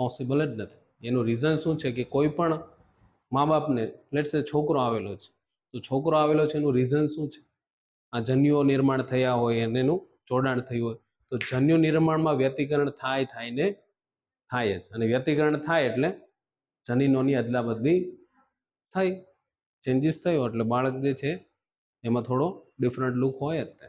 possible જ નથી એનું રીઝન શું છે કે કોઈ પણ મા બાપને લેટ્સ એ છોકરો આવેલો છે તો છોકરો આવેલો છે એનું રીઝન શું છે આ જન્યુઓ નિર્માણ થયા હોય અને એનું જોડાણ થયું હોય તો જન્યુ નિર્માણમાં વ્યતિકરણ થાય થાયને થાય જ અને વ્યતિકરણ થાય એટલે જનીનોની અદલાબદલી થઈ ચેન્જીસ થયો એટલે બાળક જે છે એમાં થોડો ડિફરન્ટ લુક હોય જ તે